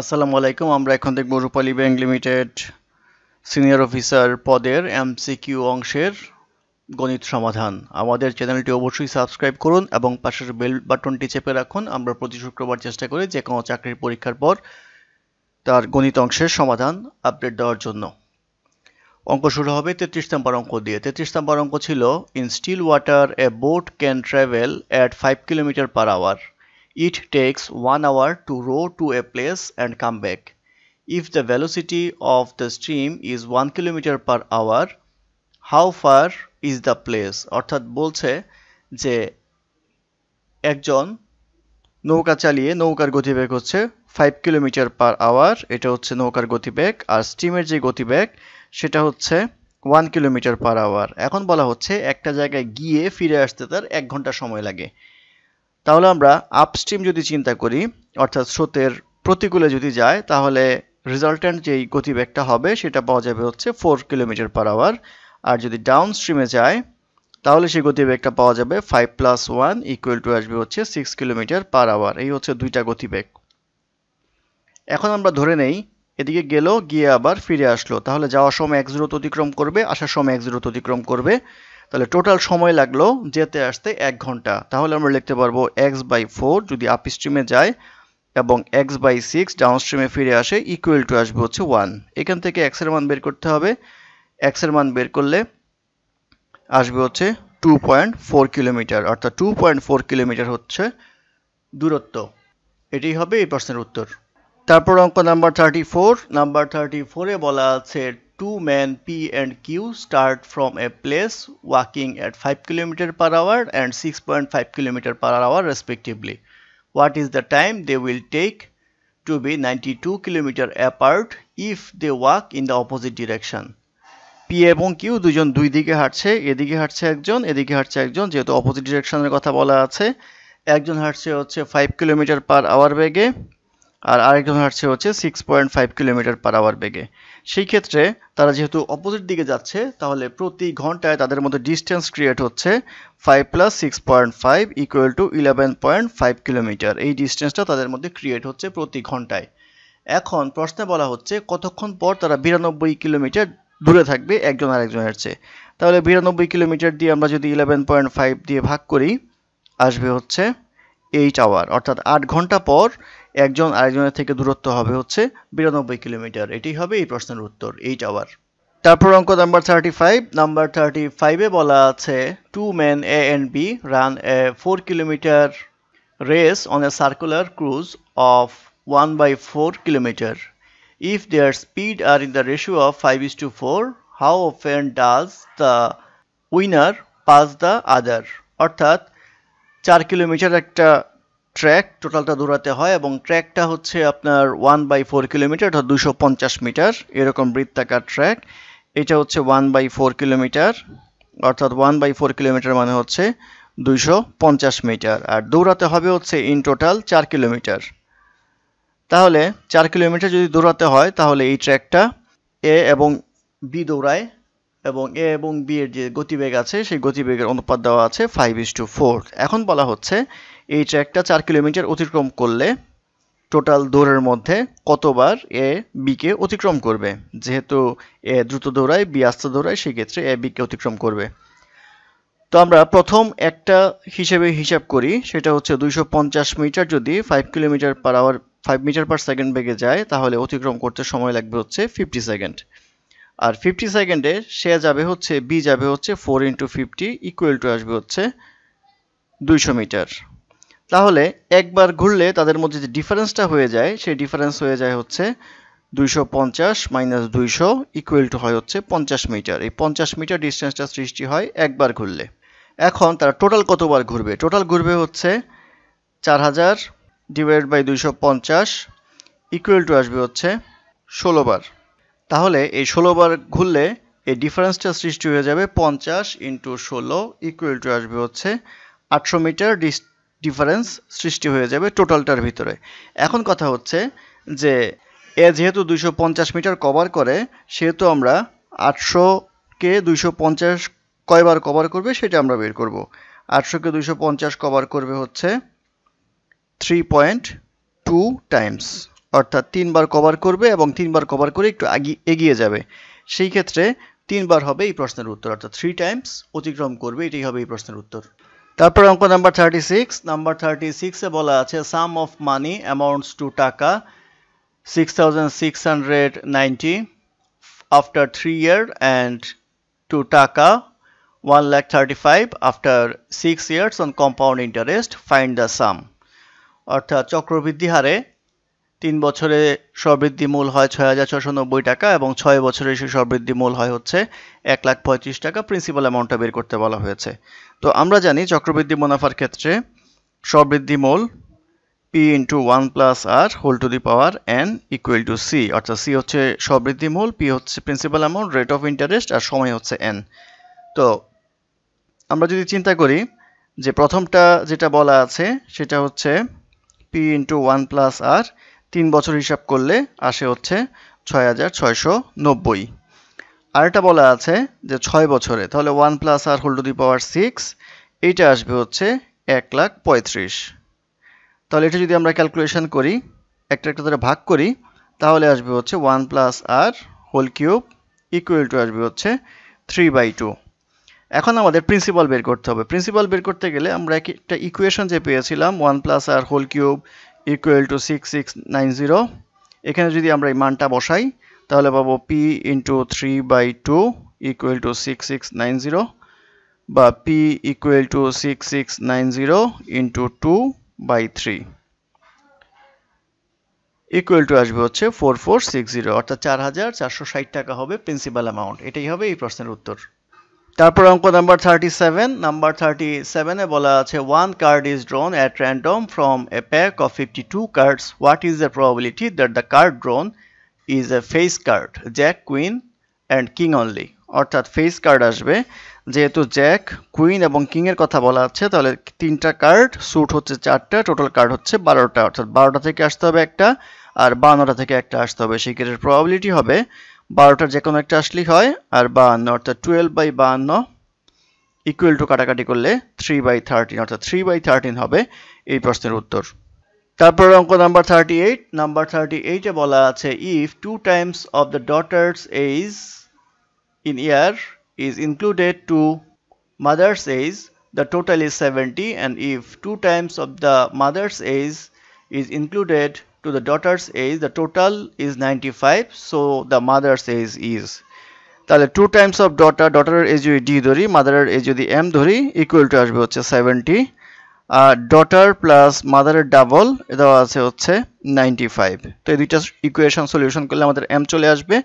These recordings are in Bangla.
আসসালামু আলাইকুম আমরা এখন দেখব Rupali bank limited senior officer পদের এমসিকিউ অংশের গণিত সমাধান আমাদের চ্যানেলটি অবশ্যই সাবস্ক্রাইব করুন এবং পাশের বেল বাটনটি চেপে রাখুন আমরা প্রতি শুক্রবার চেষ্টা করি যে কোনো চাকরির পরীক্ষার পর তার গণিত অংশের সমাধান আপডেট দেওয়ার জন্য অঙ্ক শুরু হবে তেত্রিশ নম্বর অঙ্ক দিয়ে তেত্রিশ নম্বর অঙ্ক ছিল in still water a boat can travel at five kilometre per hour It takes 1 hour to row to a place and come back. If the velocity of the stream is 1 kilometer per hour, how far is the place? অর্থাৎ বলছে যে একজন নৌকা চালিয়ে নৌকার গতিবেগ হচ্ছে ফাইভ কিলোমিটার পার আওয়ার এটা হচ্ছে নৌকার গতিবেগ আর স্টিমের যে গতিবেগ সেটা হচ্ছে ওয়ান কিলোমিটার পার আওয়ার এখন বলা হচ্ছে একটা জায়গায় গিয়ে ফিরে আসতে তার এক ঘন্টা সময় লাগে তাহলে আমরা আপস্ট্রিম যদি চিন্তা করি অর্থাৎ স্রোতের প্রতিকূলে যদি যায় তাহলে রেজাল্টেন্ট যেই গতিবেগটা হবে সেটা পাওয়া যাবে হচ্ছে ফোর কিলোমিটার পার আওয়ার আর যদি ডাউন স্ট্রিমে যায় তাহলে সেই গতিবেগটা পাওয়া যাবে five plus one equal to আসবে হচ্ছে সিক্স কিলোমিটার পার আওয়ার এই হচ্ছে দুইটা গতিবেগ এখন আমরা ধরে নেই এদিকে গেল গিয়ে আবার ফিরে আসলো তাহলে যাওয়ার সময় এক জিরো অতিক্রম করবে আসার সময় এক জিরো অতিক্রম করবে তাহলে টোটাল সময় লাগলো যেতে আসতে এক ঘন্টা তাহলে আমরা লিখতে পারবো এক্স বাই ফোর যদি আপ স্ট্রিমে যায় এবং এক্স বাই সিক্স ডাউন স্ট্রিমে ফিরে আসে ইকুয়াল টু আসবে হচ্ছে ওয়ান এখান থেকে এক্সের মান বের করতে হবে এক্সের মান বের করলে আসবে হচ্ছে টু পয়েন্ট ফোর কিলোমিটার অর্থাৎ টু পয়েন্ট ফোর কিলোমিটার হচ্ছে দূরত্ব এটি হবে এই প্রশ্নের উত্তর তারপর অঙ্ক number thirty four number thirty ফোরে বলা আছে two men P and Q start from a place walking at 5 km per hour and 6.5 km per hour respectively. What is the time they will take to be 92 km apart if they walk in the opposite direction? P এবং কিউ দুজন দুই দিকে হাঁটছে এদিকে হাঁটছে একজন এদিকে হাঁটছে একজন যেহেতু অপোজিট ডিরেকশনের কথা বলা আছে একজন হাঁটছে হচ্ছে 5 কিলোমিটার পার আওয়ার বেগে আর আরেকজন হাঁটছে হচ্ছে six point five kilometre per hour বেগে সেই ক্ষেত্রে তারা যেহেতু অপোজিট দিকে যাচ্ছে তাহলে প্রতি ঘন্টায় তাদের মধ্যে ডিস্টেন্স ক্রিয়েট হচ্ছে five plus six point five equal to eleven point five kilometre এই ডিস্টেন্সটা তাদের মধ্যে ক্রিয়েট হচ্ছে প্রতি ঘন্টায় এখন প্রশ্নে বলা হচ্ছে কতক্ষণ পর তারা বিরানব্বই কিলোমিটার দূরে থাকবে একজন আরেকজনের চেয়ে তাহলে বিরানব্বই কিলোমিটার দিয়ে আমরা যদি ইলেভেন পয়েন্ট ফাইভ দিয়ে ভাগ করি আসবে হচ্ছে এইট আওয়ার অর্থাৎ আট ঘন্টা পর একজন আরেকজনের থেকে দূরত্ব হবে হচ্ছে বিরানব্বই কিলোমিটার এটি হবে এই প্রশ্নের উত্তর এইট আওয়ার তারপর অঙ্ক number thirty five number thirty ফাইভে বলা আছে two man A and B run a four kilometre race on a circular cruise of one by four kilometre if their speed are in the ratio of five is to four how often does the winner pass the other অর্থাৎ চার কিলোমিটার একটা ট্র্যাক টোটালটা দৌড়াতে হয় এবং ট্র্যাকটা হচ্ছে আপনার ওয়ান বাই ফোর কিলোমিটার অর্থাৎ দুশো পঞ্চাশ মিটার এরকম বৃত্তাকার ট্র্যাক এটা হচ্ছে ওয়ান বাই ফোর কিলোমিটার অর্থাৎ ওয়ান বাই ফোর কিলোমিটার মানে হচ্ছে দুইশো পঞ্চাশ মিটার আর দৌড়াতে হবে হচ্ছে ইন টোটাল চার কিলোমিটার তাহলে চার কিলোমিটার যদি দৌড়াতে হয় তাহলে এই ট্র্যাকটা এ এবং বি দৌড়ায় এবং এ এবং বি এর যে গতিবেগ আছে সেই গতিবেগের অনুপাত দেওয়া আছে ফাইভ ইস টু ফোর এখন বলা হচ্ছে এই ট্র্যাকটা চার কিলোমিটার অতিক্রম করলে টোটাল দৌড়ের মধ্যে কতবার এ বিকে অতিক্রম করবে যেহেতু এ দ্রুত দৌড়ায় বি আস্তে দৌড়ায় সেক্ষেত্রে এ বিকে অতিক্রম করবে তো আমরা প্রথম একটা হিসেবে হিসাব করি সেটা হচ্ছে দুইশো মিটার যদি five kilometre per hour five metre per second বেগে যায় তাহলে অতিক্রম করতে সময় লাগবে হচ্ছে ফিফটি সেকেন্ড আর ফিফটি সেকেন্ডে সে যাবে হচ্ছে বি যাবে হচ্ছে four into fifty equal to আসবে হচ্ছে দুইশো মিটার তাহলে একবার ঘুরলে তাদের মধ্যে যে ডিফারেন্সটা হয়ে যায় সেই ডিফারেন্স হয়ে যায় হচ্ছে দুইশো পঞ্চাশ মাইনাস দুইশো ইকুয়াল টু হয় হচ্ছে পঞ্চাশ মিটার এই পঞ্চাশ মিটার ডিস্টেন্সটা সৃষ্টি হয় একবার ঘুরলে এখন তারা টোটাল কতবার ঘুরবে টোটাল ঘুরবে হচ্ছে চার হাজার ডিভাইড বাই দুইশো পঞ্চাশ ইকুয়াল টু আসবে হচ্ছে ষোলোবার তাহলে এই ষোলোবার ঘুরলে এই ডিফারেন্সটা সৃষ্টি হয়ে যাবে পঞ্চাশ ইন্টু ষোলো ইকুয়াল টু আসবে হচ্ছে আটশো মিটার ডিস ডিফারেন্স সৃষ্টি হয়ে যাবে টোটালটার ভিতরে এখন কথা হচ্ছে যে এ যেহেতু দুইশো মিটার কভার করে সেহেতু আমরা আটশোকে দুইশো পঞ্চাশ কয়বার কভার করবে সেটা আমরা বের করব আটশোকে দুইশো পঞ্চাশ কভার করবে হচ্ছে থ্রি পয়েন্ট টু টাইমস অর্থাৎ তিনবার কভার করবে এবং তিনবার কভার করে একটু এগিয়ে যাবে সেই ক্ষেত্রে তিনবার হবে এই প্রশ্নের উত্তর অর্থাৎ থ্রি টাইমস অতিক্রম করবে এটাই হবে এই প্রশ্নের উত্তর তারপর অঙ্ক number thirty six number thirty সিক্সে বলা আছে sum of money amounts to taka six thousand six hundred ninety after three year and to taka one lakh thirty five after six years on compound interest find the sum অর্থাৎ চক্রবৃদ্ধি হারে তিন বছরে সবৃদ্ধি মূল হয় ছয় হাজার ছশো নব্বই টাকা এবং ছয় বছরে সে সবৃদ্ধি মূল হয় হচ্ছে এক লাখ পঁয়ত্রিশ টাকা প্রিন্সিপাল অ্যামাউন্টটা বের করতে বলা হয়েছে তো আমরা জানি চক্রবৃদ্ধি মুনাফার ক্ষেত্রে সবৃদ্ধি মূল P into one plus R whole to the power N equal to C অর্থাৎ সি হচ্ছে সবৃদ্ধি মূল পি হচ্ছে principal amount rate of interest R সময় হচ্ছে এন তো আমরা যদি চিন্তা করি যে প্রথমটা যেটা বলা আছে সেটা হচ্ছে P into one plus R তিন বছর হিসাব করলে আসে হচ্ছে ছয় হাজার ছয়শো নব্বই আরেকটা বলা আছে যে ছয় বছরে তাহলে one plus R whole to the power six এইটা আসবে হচ্ছে এক লাখ পঁয়ত্রিশ তাহলে এটা যদি আমরা ক্যালকুলেশন করি একটা একটা ধরে ভাগ করি তাহলে আসবে হচ্ছে one plus R whole cube equal to আসবে হচ্ছে থ্রি বাই টু এখন আমাদের প্রিন্সিপাল বের করতে হবে প্রিন্সিপাল বের করতে গেলে আমরা একটা ইকুয়েশন যে পেয়েছিলাম one plus R whole cube equal to six six nine zero এখানে যদি আমরা এই মানটা বসাই তাহলে পাবো P into three by two equal to six six nine zero বা P equal to six six nine zero into two by three equal to আসবে হচ্ছে ফোর ফোর সিক্স জিরো অর্থাৎ চার হাজার চারশো ষাট টাকা হবে প্রিন্সিপাল অ্যামাউন্ট এটাই হবে এই প্রশ্নের উত্তর তারপর অঙ্ক number thirty seven number thirty সেভেনে বলা আছে one card is drawn at random from a pack of fifty two cards what is the probability that the card drawn is a face card jack queen and king only অর্থাৎ ফেস কার্ড আসবে যেহেতু জ্যাক কুইন এবং কিংয়ের কথা বলা আছে তাহলে তিনটা কার্ড স্যুট হচ্ছে চারটা টোটাল কার্ড হচ্ছে বারোটা অর্থাৎ বারোটা থেকে আসতে হবে একটা আর বারোটা থেকে একটা আসতে হবে সেই ক্ষেত্রে প্রবাবিলিটি হবে বারোটার যে কোনো একটা আসলেই হয় আর বাহান্ন অর্থাৎ টুয়েলভ বাই বাহান্ন ইকুয়াল টু কাটাকাটি করলে থ্রি বাই থার্টিন অর্থাৎ থ্রি বাই থার্টিন হবে এই প্রশ্নের উত্তর তারপর অঙ্ক number thirty eight number thirty এইটে বলা আছে if two times of the daughter's age in year is included to mother's age the total is seventy and if two times of the mother's age is included to the daughter's age the total is 95 so the mother's age is তাহলে টু টাইমস অফ ডটার ডটারের এজ যদি ডি ধরি মাদারের এজ যদি এম ধরি ইকুয়াল টু আসবে হচ্ছে সেভেন্টি আর ডটার প্লাস মাদারের ডাবল এটাও আছে হচ্ছে নাইনটি ফাইভ তো এই দুইটা ইকুয়েশন সলিউশন করলে আমাদের এম চলে আসবে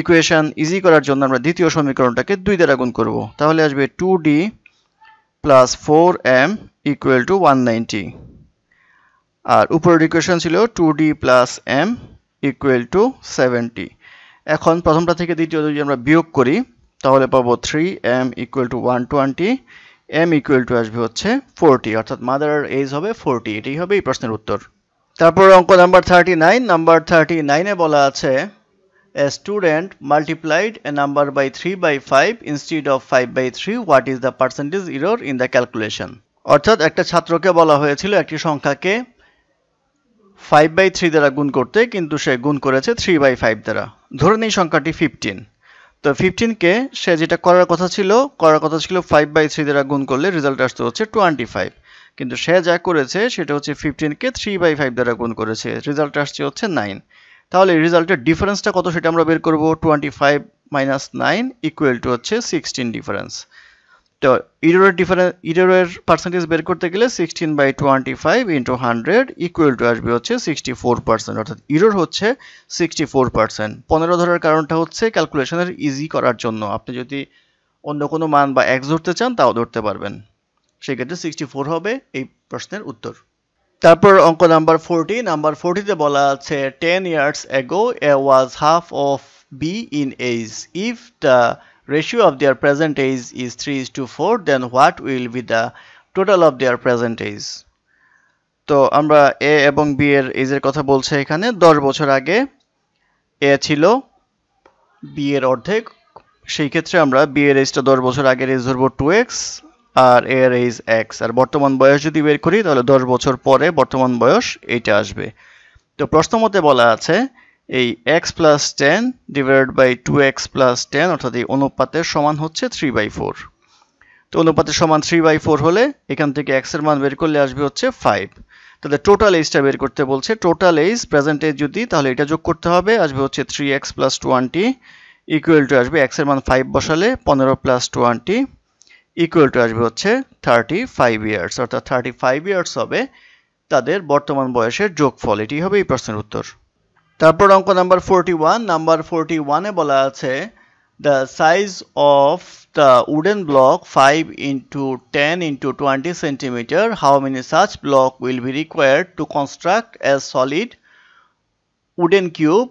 ইকুয়েশন ইজি করার জন্য আমরা দ্বিতীয় সমীকরণটাকে দুই দ্বারা গুণ করব তাহলে আসবে two D plus four M equal to one ninety আর উপরের ইকুয়েশন ছিল two D plus M equal to seventy এখন প্রথমটা থেকে দ্বিতীয় যদি আমরা বিয়োগ করি তাহলে পাবো three M equal to one twenty M equal to আসবে হচ্ছে ফোরটি অর্থাৎ মাদার এজ হবে ফোরটি এটাই হবে এই প্রশ্নের উত্তর তারপর অঙ্ক number thirty nine number thirty নাইনে বলা আছে a student multiplied a number by three by five instead of five by three what is the percentage error in the calculation অর্থাৎ একটা ছাত্রকে বলা হয়েছিল একটি সংখ্যাকে ফাইভ বাই থ্রি দ্বারা গুণ করতে কিন্তু সে গুণ করেছে থ্রি বাই ফাইভ দ্বারা ধরে নিই সংখ্যাটি ফিফটিন তো ফিফটিনকে সে যেটা করার কথা ছিল করার কথা ছিল ফাইভ বাই থ্রি দ্বারা গুণ করলে রেজাল্ট আসতে হচ্ছে টোয়েন্টি ফাইভ কিন্তু সে যা করেছে সেটা হচ্ছে ফিফটিনকে থ্রি বাই ফাইভ দ্বারা গুণ করেছে রেজাল্ট আসছে হচ্ছে নাইন তাহলে রেজাল্টের ডিফারেন্সটা কত সেটা আমরা বের করবো twenty five minus nine equal to হচ্ছে সিক্সটিন ডিফারেন্স তো ইরোরের ডিফারেন্স ইরোরের পার্সেন্টেজ বের করতে গেলে sixteen by twenty five into hundred equal to আসবে হচ্ছে সিক্সটি ফোর পার্সেন্ট অর্থাৎ ইরোর হচ্ছে সিক্সটি ফোর পার্সেন্ট পনেরো ধরার কারণটা হচ্ছে ক্যালকুলেশনের ইজি করার জন্য আপনি যদি অন্য কোনো মান বা এক্স ধরতে চান তাও ধরতে পারবেন সেক্ষেত্রে সিক্সটি ফোর হবে এই প্রশ্নের উত্তর তারপর অঙ্ক নাম্বার ফোরটি নাম্বার ফোরটিতে বলা আছে ten years ago A was half of B in age if the ratio of their present age is 3 is to 4 then what will be the total of their present age তো আমরা এ এবং বি এর এজের কথা বলছি এখানে 10 বছর আগে এ ছিল বি এর অর্ধেক সেই ক্ষেত্রে আমরা বি এর এজটা 10 বছর আগের এজ ধরবো 2x আর এ এর এজ x আর বর্তমান বয়স যদি বের করি তাহলে 10 বছর পরে বর্তমান বয়স এটা আসবে তো প্রশ্নমতে বলা আছে এই x plus ten divide by two x plus ten অর্থাৎ এই অনুপাতের সমান হচ্ছে থ্রি বাই ফোর তো অনুপাতের সমান থ্রি বাই ফোর হলে এখান থেকে এক্সের মান বের করলে আসবে হচ্ছে ফাইভ তাহলে টোটাল এইজটা বের করতে বলছে টোটাল এইজ প্রেজেন্ট এজ যদি তাহলে এটা যোগ করতে হবে আসবে হচ্ছে three x plus twenty equal to আসবে এক্সের মান ফাইভ বসালে পনেরো প্লাস টোয়ান্টি ইকুয়াল টু আসবে হচ্ছে থার্টি ফাইভ ইয়ার্স অর্থাৎ থার্টি ফাইভ ইয়ার্স হবে তাদের বর্তমান বয়সের যোগফল এটি হবে এই প্রশ্নের উত্তর তারপর অঙ্ক number forty one number forty ওয়ানে বলা আছে the size of the wooden block five into ten into twenty centimetre how many such block will be required to construct a solid wooden cube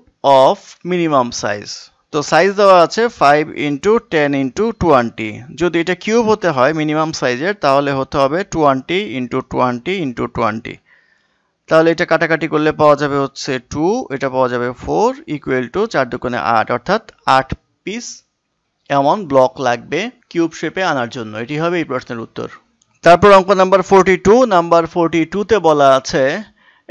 of minimum size তো সাইজ দেওয়া আছে five into ten into twenty যদি এটা কিউব হতে হয় মিনিমাম সাইজের তাহলে হতে হবে twenty into twenty into twenty তাহলে এটা কাটাকাটি করলে পাওয়া যাবে হচ্ছে টু এটা পাওয়া যাবে ফোর ইকুয়াল টু চার দোকানে আট অর্থাৎ আট পিস এমন ব্লক লাগবে কিউব শেপে আনার জন্য এটি হবে এই প্রশ্নের উত্তর তারপর অঙ্ক number forty two number forty টুতে বলা আছে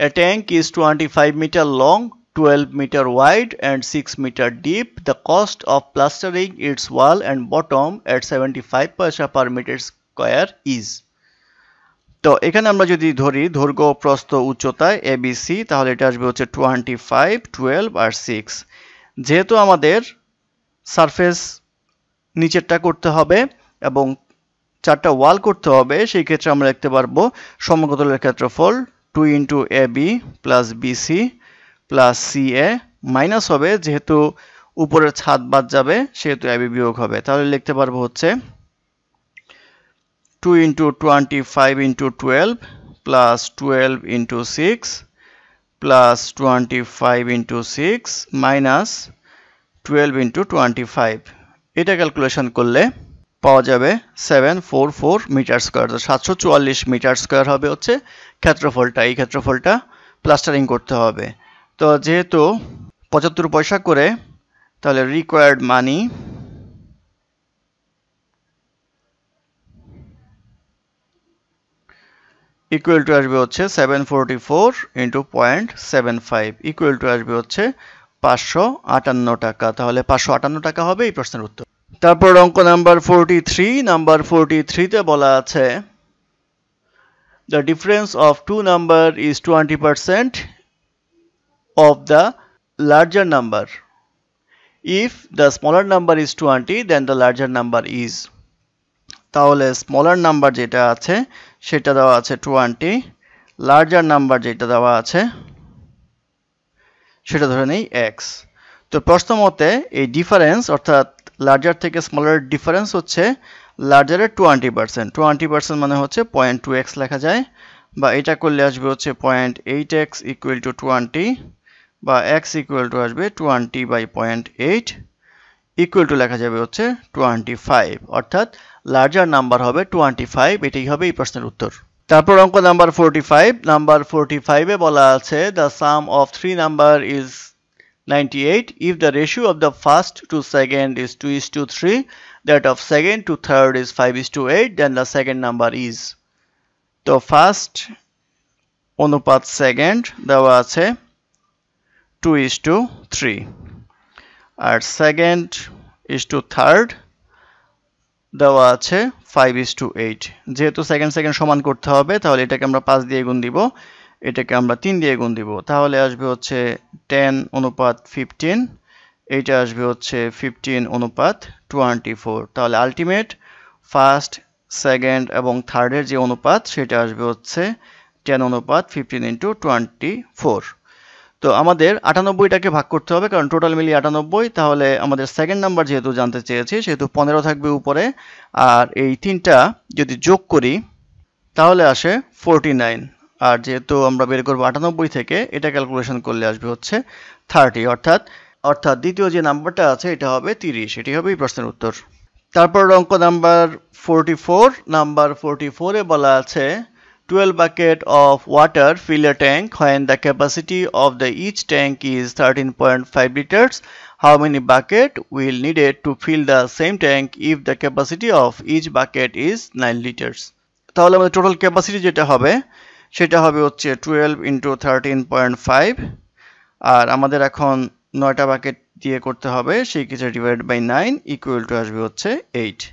a tank is twenty five metre long twelve metre wide and six metre deep the cost of plastering its wall and bottom at seventy five paisa per metre square is তো এখানে আমরা যদি ধরি দৈর্ঘ্য প্রস্থ উচ্চতা এবিসি তাহলে এটা আসবে হচ্ছে টোয়েন্টি ফাইভ টুয়েলভ আর সিক্স যেহেতু আমাদের সারফেস নিচেরটা করতে হবে এবং চারটা ওয়াল করতে হবে সেই ক্ষেত্রে আমরা লিখতে পারবো সমগতলের ক্ষেত্রফল two into A B plus BC plus C A minus হবে যেহেতু উপরের ছাদ বাদ যাবে সেহেতু এবি বিয়োগ হবে তাহলে লিখতে পারবো হচ্ছে 2 into 25 into 12 plus 12 into 6 plus 25 into 6 minus 12 into 25 এটা ক্যালকুলেশন করলে পাওয়া যাবে 744 মিটার স্কয়ার তো সাতশো মিটার স্কয়ার হবে হচ্ছে ক্ষেত্রফলটা এই ক্ষেত্রফলটা প্লাস্টারিং করতে হবে তো যেহেতু 75 পয়সা করে তাহলে রিকোয়ার্ড মানি ইকুয়াল টু আসবে হচ্ছে seven forty four into point seven five equal to আসবে হচ্ছে পাঁচশো আটান্ন টাকা তাহলে পাঁচশো আটান্ন টাকা হবে এই প্রশ্নের উত্তর তারপর অঙ্ক number forty three number forty থ্রিতে বলা আছে the difference of two number is twenty percent of the larger number if the smaller number is twenty then the larger number is তাহলে স্মলার নাম্বার যেটা আছে সেটা দেওয়া আছে টোয়েন্টি লার্জার নাম্বার যেটা দেওয়া আছে সেটা ধরে নেই এক্স তো প্রশ্ন মতে এই ডিফারেন্স অর্থাৎ লার্জার থেকে স্মলার ডিফারেন্স হচ্ছে লার্জারের টোয়েন্টি পার্সেন্ট টোয়েন্টি পার্সেন্ট মানে হচ্ছে পয়েন্ট টু এক্স লেখা যায় বা এটা করলে আসবে হচ্ছে point eight x equal to twenty বা এক্স ইকুয়াল টু আসবে twenty by point eight equal to লেখা যাবে হচ্ছে টোয়েন্টি ফাইভ অর্থাৎ লার্জার নাম্বার হবে টোয়েন্টি ফাইভ এটাই হবে এই প্রশ্নের উত্তর তারপর অঙ্ক number forty five number forty ফাইভে বলা আছে the sum of three number is eight if the ratio of the first to second is two is to three that of second two third is five is to eight then the second number is তো ফার্স্ট অনুপাত সেকেন্ড দেওয়া আছে টু ইস টু থ্রি আর সেকেন্ড ইস টু থার্ড দেওয়া আছে ফাইভ ইস টু এইট যেহেতু সেকেন্ড সেকেন্ড সমান করতে হবে তাহলে এটাকে আমরা পাঁচ দিয়ে গুণ দিব এটাকে আমরা তিন দিয়ে গুণ দিব তাহলে আসবে হচ্ছে টেন অনুপাত ফিফটিন এইটা আসবে হচ্ছে ফিফটিন অনুপাত টোয়েন্টি ফোর তাহলে আলটিমেট ফার্স্ট সেকেন্ড এবং থার্ডের যে অনুপাত সেটা আসবে হচ্ছে টেন অনুপাত ফিফটিন ইন্টু টোয়েন্টি ফোর তো আমাদের আটানব্বইটাকে ভাগ করতে হবে কারণ টোটাল মিলিয়ে আটানব্বই তাহলে আমাদের সেকেন্ড নাম্বার যেহেতু জানতে চেয়েছি সেহেতু পনেরো থাকবে উপরে আর এই তিনটা যদি যোগ করি তাহলে আসে ফোরটি নাইন আর যেহেতু আমরা বের করবো আটানব্বই থেকে এটা ক্যালকুলেশন করলে আসবে হচ্ছে থার্টি অর্থাৎ অর্থাৎ দ্বিতীয় যে নাম্বারটা আছে এটা হবে তিরিশ এটি হবে এই প্রশ্নের উত্তর তারপর অঙ্ক number forty four number forty ফোরে বলা আছে 12 bucket of water fill a tank when the capacity of the each tank is 13.5 liters how many bucket will needed to fill the same tank if the capacity of each bucket is 9 liters তাহলে আমাদের টোটাল ক্যাপাসিটি যেটা হবে সেটা হবে হচ্ছে 12 ইনটু 13.5 আর আমাদের এখন 9টা বাকেট দিয়ে করতে হবে সেই ক্ষেত্রে ডিভাইড বাই 9 ইকুয়াল টু আসবে হচ্ছে 8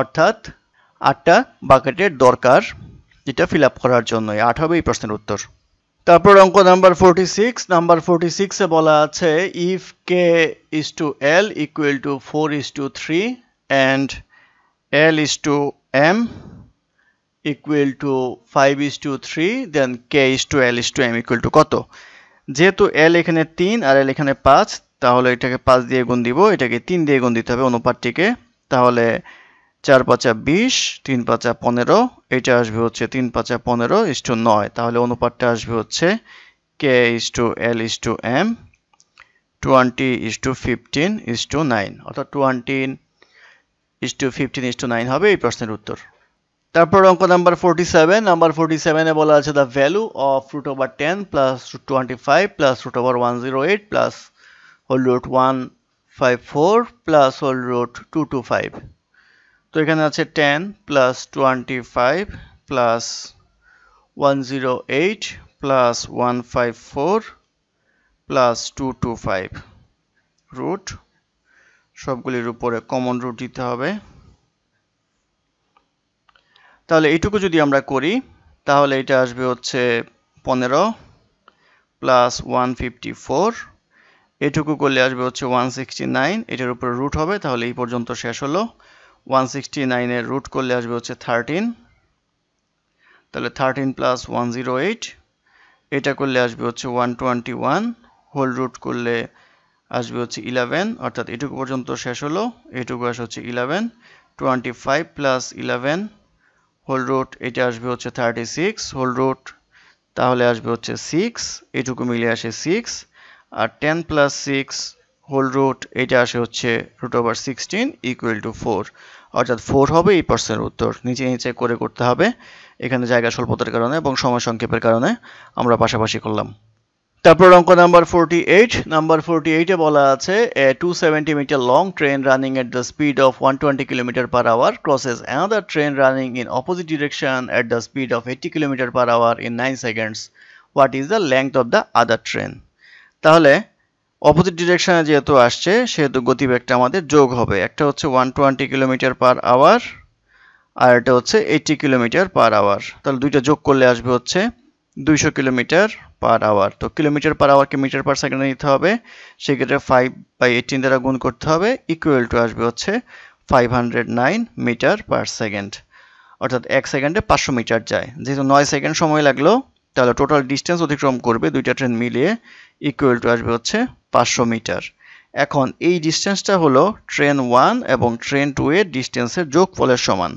অর্থাৎ আটটা বাকেটের দরকার যেটা ফিল আপ করার জন্যই আট হবে এই প্রশ্নের উত্তর তারপর অঙ্ক number forty six number forty সিক্সে বলা আছে if K is to L equal to four is to three and L is to M equal to five is to three then K is to L is to M equal to কত যেহেতু এল এখানে তিন আর এল এখানে পাঁচ তাহলে এটাকে পাঁচ দিয়ে গুণ দিব এটাকে তিন দিয়ে গুণ দিতে হবে অনুপাতটিকে তাহলে চার পাঁচা বিশ তিন পাঁচা পনেরো এটা আসবে হচ্ছে তিন পাঁচা পনেরো ইস টু নয় তাহলে অনুপাতটা আসবে হচ্ছে K is to L is to M twenty is to fifteen is to nine অর্থাৎ twenty is to fifteen is to nine হবে এই প্রশ্নের উত্তর তারপর অঙ্ক number forty seven number forty সেভেনে বলা আছে the value of root over ten plus root twenty five plus root over one zero eight plus whole root one five four plus whole root two two five তো এখানে আছে ten plus twenty five plus one zero eight plus one five four plus two two five root সবগুলির উপরে কমন রুট দিতে হবে তাহলে এইটুকু যদি আমরা করি তাহলে এটা আসবে হচ্ছে পনেরো প্লাস ওয়ান ফিফটি ফোর এটুকু করলে আসবে হচ্ছে ওয়ান সিক্সটি নাইন এটার উপরে রুট হবে তাহলে এই পর্যন্ত শেষ হলো ওয়ান সিক্সটি নাইনের রুট করলে আসবে হচ্ছে থার্টিন তাহলে thirteen plus one zero eight এটা করলে আসবে হচ্ছে one twenty one whole root করলে আসবে হচ্ছে ইলেভেন অর্থাৎ এটুকু পর্যন্ত শেষ হলো এটুকু আসে হচ্ছে eleven twenty five plus eleven whole root এটা আসবে হচ্ছে থার্টি সিক্স হোল রুট তাহলে আসবে হচ্ছে সিক্স এটুকু মিলে আসে সিক্স আর ten plus six whole root এটা আসে হচ্ছে root over sixteen equal to four অর্থাৎ ফোর হবে এই পার্সের উত্তর নিচে নিচে করে করতে হবে এখানে জায়গা স্বল্পতার কারণে এবং সময় সংক্ষেপের কারণে আমরা পাশাপাশি করলাম তারপর অঙ্ক number forty eight number forty এইটে বলা আছে a two seventy metre long train running at the speed of one twenty kilometre per hour crosses another train running in opposite direction at the speed of eighty kilometre per hour in nine seconds what is the length of the other train তাহলে অপোজিট ডিরেকশানে যেহেতু আসছে সেহেতু গতিবেগটা আমাদের যোগ হবে একটা হচ্ছে one twenty kilometre per hour আর এটা হচ্ছে এইটি কিলোমিটার পার আওয়ার তাহলে দুইটা যোগ করলে আসবে হচ্ছে দুইশো কিলোমিটার পার আওয়ার তো কিলোমিটার পার আওয়ারকে মিটার পার সেকেন্ডে নিতে হবে সেক্ষেত্রে ফাইভ বাই এইটিন দ্বারা গুণ করতে হবে ইকুয়াল টু আসবে হচ্ছে five hundred nine metre per second অর্থাৎ এক সেকেন্ডে পাঁচশো মিটার যায় যেহেতু নয় সেকেন্ড সময় লাগলো তাহলে টোটাল ডিস্টেন্স অতিক্রম করবে দুইটা ট্রেন মিলিয়ে ইকুয়াল টু আসবে হচ্ছে পাঁচশো মিটার এখন এই ডিস্টেন্সটা হলো ট্রেন ওয়ান এবং ট্রেন টু এর ডিস্টেন্সের যোগফলের সমান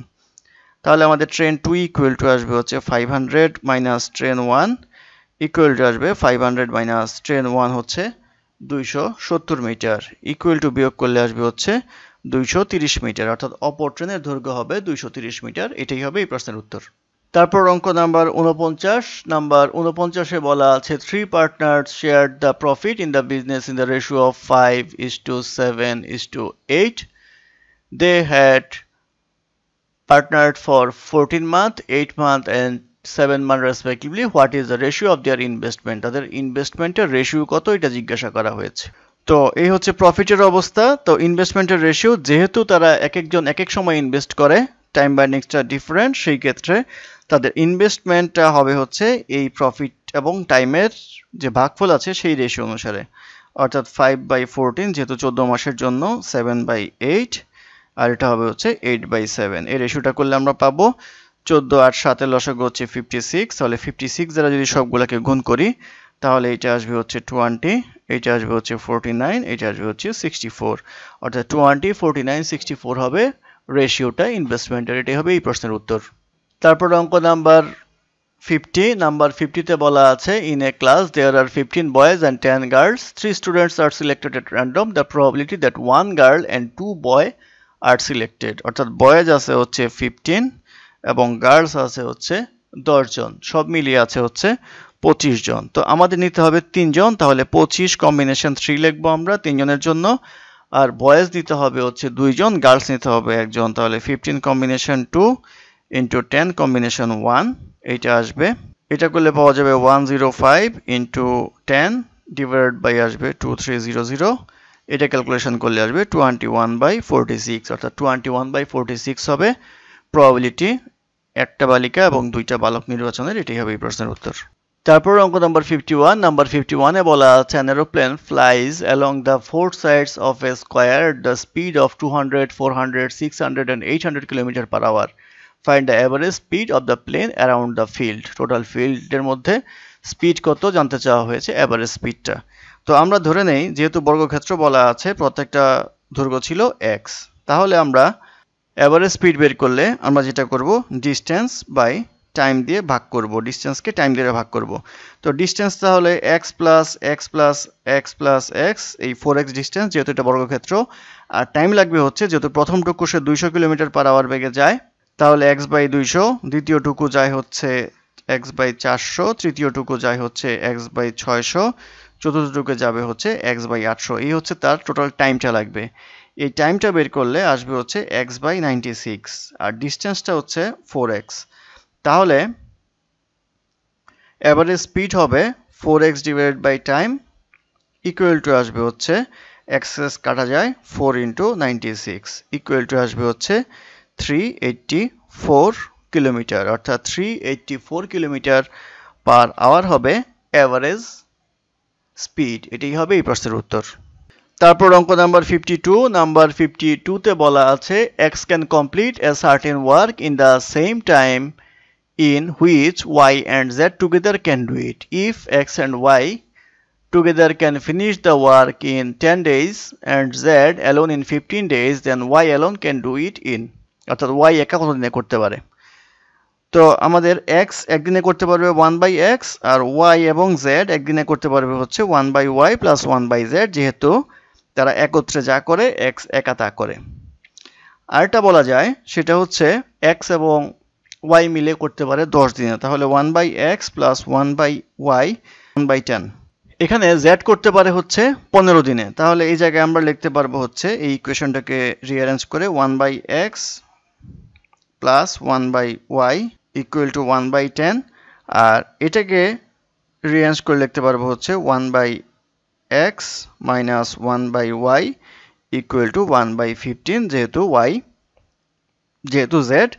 তাহলে আমাদের ট্রেন টু ইকুয়াল টু আসবে হচ্ছে five hundred minus train one equal to আসবে five hundred minus train one হচ্ছে দুইশো সত্তর মিটার ইকুয়াল টু বিয়োগ করলে আসবে হচ্ছে দুইশো তিরিশ মিটার অর্থাৎ অপর ট্রেনের দৈর্ঘ্য হবে দুইশো তিরিশ মিটার এটাই হবে এই প্রশ্নের উত্তর তারপর অঙ্ক নাম্বার উনপঞ্চাশ নাম্বার উনপঞ্চাশে বলা আছে three partner share the profit in the business in the ratio of five is to seven is to eight they had partner for fourteen month eight month and seven month respectively what is the ratio of their investment তাদের ইনভেস্টমেন্টের রেশিও কত এটা জিজ্ঞাসা করা হয়েছে তো এই হচ্ছে প্রফিটের অবস্থা তো ইনভেস্টমেন্টের রেশিও যেহেতু তারা এক একজন এক এক সময় ইনভেস্ট করে টাইম বাই আর ডিফারেন্ট সেই ক্ষেত্রে তাদের ইনভেস্টমেন্টটা হবে হচ্ছে এই প্রফিট এবং টাইমের যে ভাগফল আছে সেই রেশিও অনুসারে অর্থাৎ ফাইভ বাই ফোরটিন যেহেতু চোদ্দো মাসের জন্য সেভেন বাই এইট আর এটা হবে হচ্ছে এইট বাই সেভেন এই রেশিওটা করলে আমরা পাবো চোদ্দো আট সাতের লসক হচ্ছে ফিফটি সিক্স তাহলে ফিফটি সিক্স দ্বারা যদি সবগুলোকে গুণ করি তাহলে এইটা আসবে হচ্ছে টোয়েন্টি এইটা আসবে হচ্ছে ফোরটি নাইন এইটা আসবে হচ্ছে সিক্সটি ফোর অর্থাৎ twenty forty nine sixty four হবে রেশিওটা ইনভেস্টমেন্টের এটাই হবে এই প্রশ্নের উত্তর তারপর অঙ্ক নাম্বার ফিফটি নাম্বার ফিফটিতে বলা আছে in a class there are fifteen boys and ten girls three students are selected at random the probability that one girl and two boy are selected অর্থাৎ বয়েজ আছে হচ্ছে ফিফটিন এবং গার্লস আছে হচ্ছে দশজন সব মিলিয়ে আছে হচ্ছে পঁচিশ জন তো আমাদের নিতে হবে তিনজন তাহলে পঁচিশ কম্বিনেশন থ্রি লিখবো আমরা তিনজনের জন্য আর বয়েজ নিতে হবে হচ্ছে দুইজন গার্লস নিতে হবে একজন তাহলে fifteen combination two into ten combination one এইটা আসবে এটা করলে পাওয়া যাবে one zero five into ten divide by আসবে টু থ্রি জিরো জিরো এটা ক্যালকুলেশন করলে আসবে twenty one by forty six অর্থাৎ twenty one by forty six হবে প্রবাবিলিটি একটা বালিকা এবং দুইটা বালক নির্বাচনের এটাই হবে এই প্রশ্নের উত্তর তারপর অঙ্ক নম্বর ফিফটি ওয়ান নাম্বার ফিফটি ওয়ানে বলা আছে an aeroplane flies along the four sides of a square the speed of two hundred four hundred six hundred and eight hundred kilometre per hour find the average speed of the plane around the field total ফিল্ডের মধ্যে স্পিড কত জানতে চাওয়া হয়েছে অ্যাভারেজ স্পিডটা তো আমরা ধরে নেই যেহেতু বর্গক্ষেত্র বলা আছে প্রত্যেকটা দুর্গ ছিল এক্স তাহলে আমরা অ্যাভারেজ স্পিড বের করলে আমরা যেটা করব ডিস্টেন্স বাই টাইম দিয়ে ভাগ করব ডিস্টেন্সকে টাইম দিয়ে ভাগ করব তো ডিস্টেন্স তাহলে x plus x plus x plus x এই ফোর এক্স ডিস্টেন্স যেহেতু এটা বর্গক্ষেত্র আর টাইম লাগবে হচ্ছে যেহেতু প্রথম টুকু সে দুইশো কিলোমিটার পার আওয়ার বেগে যায় তাহলে এক্স বাই দুইশো দ্বিতীয়টুকু যায় হচ্ছে এক্স বাই চারশো তৃতীয়টুকু যায় হচ্ছে এক্স বাই ছয়শো চতুর্থটুকু যাবে হচ্ছে এক্স বাই আটশো এই হচ্ছে তার টোটাল টাইমটা লাগবে এই টাইমটা বের করলে আসবে হচ্ছে এক্স বাই নাইনটি সিক্স আর ডিস্টেন্সটা হচ্ছে ফোর এক্স তাহলে অ্যাভারেজ স্পিড হবে four x divided by time equal to আসবে হচ্ছে এক্সেস কাটা যায় four into ninety six equal to আসবে হচ্ছে 384 কিলোমিটার অর্থাৎ 384 কিলোমিটার পার আওয়ার হবে এভারেজ স্পিড এটাই হবে এই প্রশ্নের উত্তর তারপর অঙ্ক নাম্বার 52 নাম্বার 52 তে বলা আছে x can complete a certain work in the same time in which y and z together can do it if x and y together can finish the work in 10 days and z alone in 15 days then y alone can do it in অর্থাৎ ওয়াই একা দিনে করতে পারে তো আমাদের এক্স একদিনে করতে পারবে ওয়ান বাই এক্স আর ওয়াই এবং জেড একদিনে করতে পারবে হচ্ছে one by y plus one by z যেহেতু তারা একত্রে যা করে এক্স একা তা করে আরেকটা বলা যায় সেটা হচ্ছে এক্স এবং ওয়াই মিলে করতে পারে দশ দিনে তাহলে one by x plus one by y one by ten এখানে জেড করতে পারে হচ্ছে পনেরো দিনে তাহলে এই জায়গায় আমরা লিখতে পারবো হচ্ছে এই ইকুয়েশনটাকে রিঅ্যারেঞ্জ করে one by x plus one by y equal to one by ten আর এটাকে রিয়ান্স করে লিখতে পারবো হচ্ছে one by x minus one by y equal to one by fifteen যেহেতু ওয়াই যেহেতু জেড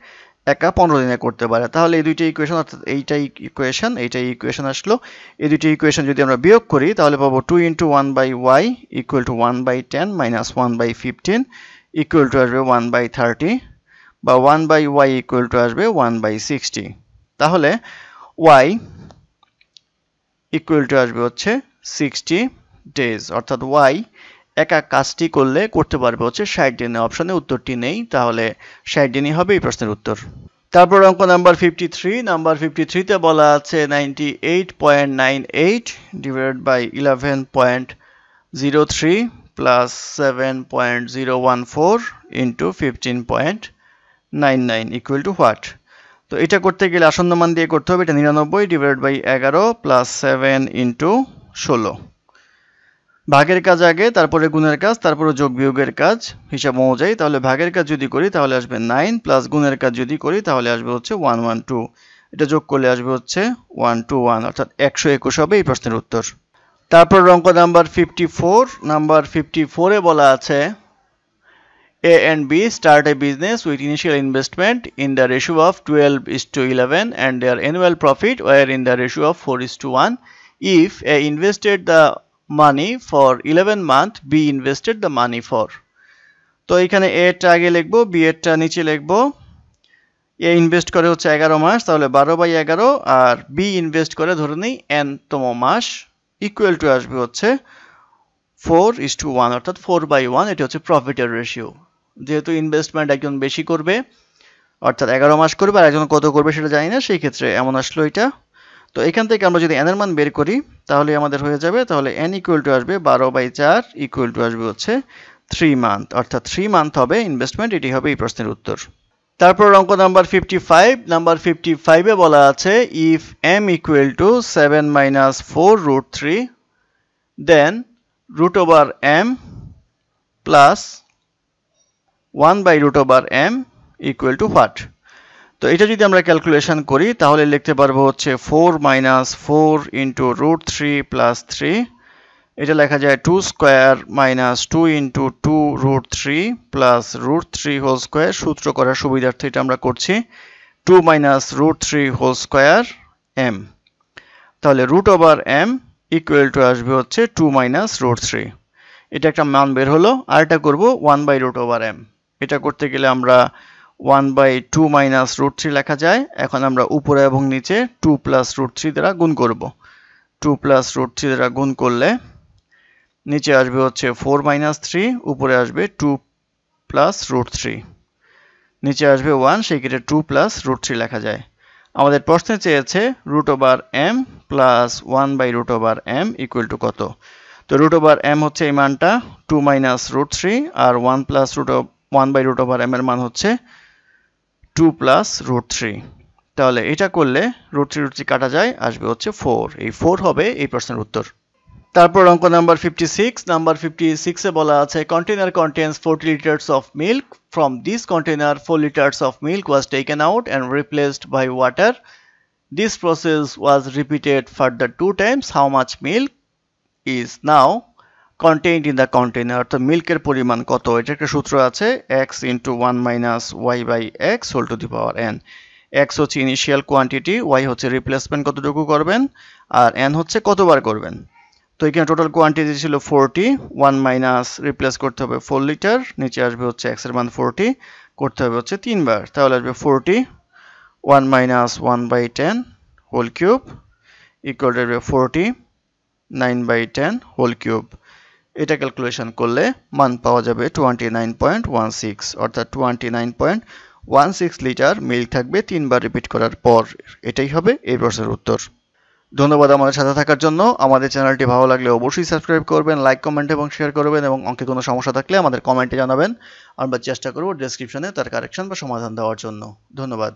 একা পনেরো দিনে করতে পারে তাহলে এই দুইটা ইকুয়েশন অর্থাৎ এইটাই ইকুয়েশন এইটাই ইকুয়েশন আসলো এই দুইটা ইকুয়েশন যদি আমরা বিয়োগ করি তাহলে পাবো two into one by y equal to one by ten minus one by fifteen equal to আসবে ওয়ান বাই থার্টি বা one by y equal to আসবে ওয়ান বাই সিক্সটি তাহলে ওয়াই ইকুয়াল টু আসবে হচ্ছে সিক্সটি ডেজ অর্থাৎ ওয়াই একা কাজটি করলে করতে পারবে হচ্ছে ষাট দিনে অপশানে উত্তরটি নেই তাহলে ষাট দিনই হবে এই প্রশ্নের উত্তর তারপর অঙ্ক number fifty three number fifty থ্রিতে বলা আছে ninety eight point nine eight divided by eleven point zero three plus seven point zero one four into fifteen point nine nine equal to what তো এটা করতে গেলে আসন্ন মান দিয়ে করতে হবে এটা নিরানব্বই ডিভাইড বাই এগারো প্লাস সেভেন ইন্টু ষোলো ভাগের কাজ আগে তারপরে গুণের কাজ তারপরে যোগ বিয়োগের কাজ হিসাব অনুযায়ী তাহলে ভাগের কাজ যদি করি তাহলে আসবে নাইন প্লাস গুণের কাজ যদি করি তাহলে আসবে হচ্ছে ওয়ান ওয়ান টু এটা যোগ করলে আসবে হচ্ছে ওয়ান টু ওয়ান অর্থাৎ একশো একুশ হবে এই প্রশ্নের উত্তর তারপর অঙ্ক number fifty four number fifty ফোরে বলা আছে A and B start a business with initial investment in the ratio of 12 is to 11 and their annual profit were in the ratio of 4 is to 1. If A invested the money for 11 month, B invested the money for. তো এখানে এ এরটা আগে লিখবো বি এরটা নিচে লিখবো এ ইনভেস্ট করে হচ্ছে এগারো মাস তাহলে বারো বাই এগারো আর বি ইনভেস্ট করে ধরে নিই এনতম মাস equal hoche. 4 is to 1 or one অর্থাৎ ফোর বাই ওয়ান এটি হচ্ছে প্রফিটের রেশিও যেহেতু ইনভেস্টমেন্ট একজন বেশি করবে অর্থাৎ এগারো মাস করবে আর একজন কত করবে সেটা জানি না সেই ক্ষেত্রে এমন আসলো এটা তো এখান থেকে আমরা যদি এনের মান বের করি তাহলে আমাদের হয়ে যাবে তাহলে এন ইকুয়াল টু আসবে বারো বাই চার ইকুয়াল টু আসবে হচ্ছে থ্রি মান্থ অর্থাৎ থ্রি মান্থ হবে ইনভেস্টমেন্ট এটি হবে এই প্রশ্নের উত্তর তারপর অঙ্ক number fifty five number fifty ফাইভে বলা আছে if m equal to seven minus four root three then root over m plus one by root over m equal to what তো এটা যদি আমরা ক্যালকুলেশন করি তাহলে লিখতে পারবো হচ্ছে four minus four into root three plus three এটা লেখা যায় two square minus two into two root three plus root three whole square সূত্র করার সুবিধার্থে এটা আমরা করছি two minus root three whole square m তাহলে root over m equal to আসবে হচ্ছে টু মাইনাস রুট থ্রি এটা একটা মান বের হলো আর এটা করবো one by root over m এটা করতে গেলে আমরা one by two minus root three লেখা যায় এখন আমরা উপরে এবং নিচে টু প্লাস রুট থ্রি দ্বারা গুণ করব টু প্লাস রুট থ্রি দ্বারা গুণ করলে নিচে আসবে হচ্ছে ফোর মাইনাস থ্রি উপরে আসবে টু প্লাস রুট থ্রি নিচে আসবে ওয়ান সেই ক্ষেত্রে টু প্লাস রুট থ্রি লেখা যায় আমাদের প্রশ্নে চেয়েছে root over m plus one by root over m equal to কত তো রুট ওভার এম হচ্ছে এই মানটা টু মাইনাস রুট থ্রি আর one plus root of one by root over m এর মান হচ্ছে টু প্লাস রুট থ্রি তাহলে এটা করলে রুট থ্রি রুট থ্রি কাটা যায় আসবে হচ্ছে ফোর এই ফোর হবে এই প্রশ্নের উত্তর তারপর অঙ্ক number fifty six number fifty সিক্সে বলা আছে container contains forty litres of milk from this container four litres of milk was taken out and replaced by water this process was repeated the two times how much milk is now content in the container অর্থাৎ মিল্কের পরিমাণ কত এটা একটা সূত্র আছে x into one minus y by x whole to the power n x হচ্ছে ইনিশিয়াল কোয়ান্টিটি ওয়াই হচ্ছে রিপ্লেসমেন্ট কতটুকু করবেন আর এন হচ্ছে কতবার করবেন তো এখানে টোটাল কোয়ান্টিটি ছিল ফোরটি ওয়ান মাইনাস রিপ্লেস করতে হবে ফোর লিটার নিচে আসবে হচ্ছে এক্সের মান ফোরটি করতে হবে হচ্ছে তিনবার তাহলে আসবে forty one minus one by ten whole cube equal to forty nine by ten whole cube এটা ক্যালকুলেশন করলে মান পাওয়া যাবে twenty nine point one six অর্থাৎ twenty nine point one six litre milk থাকবে তিনবার রিপিট করার পর এটাই হবে এই প্রশ্নের উত্তর ধন্যবাদ আমাদের সাথে থাকার জন্য আমাদের চ্যানেলটি ভালো লাগলে অবশ্যই সাবস্ক্রাইব করবেন লাইক কমেন্ট এবং শেয়ার করবেন এবং অঙ্কে কোনো সমস্যা থাকলে আমাদের কমেন্টে জানাবেন আমরা চেষ্টা করব ডেসক্রিপশনে তার কারেকশন বা সমাধান দেওয়ার জন্য ধন্যবাদ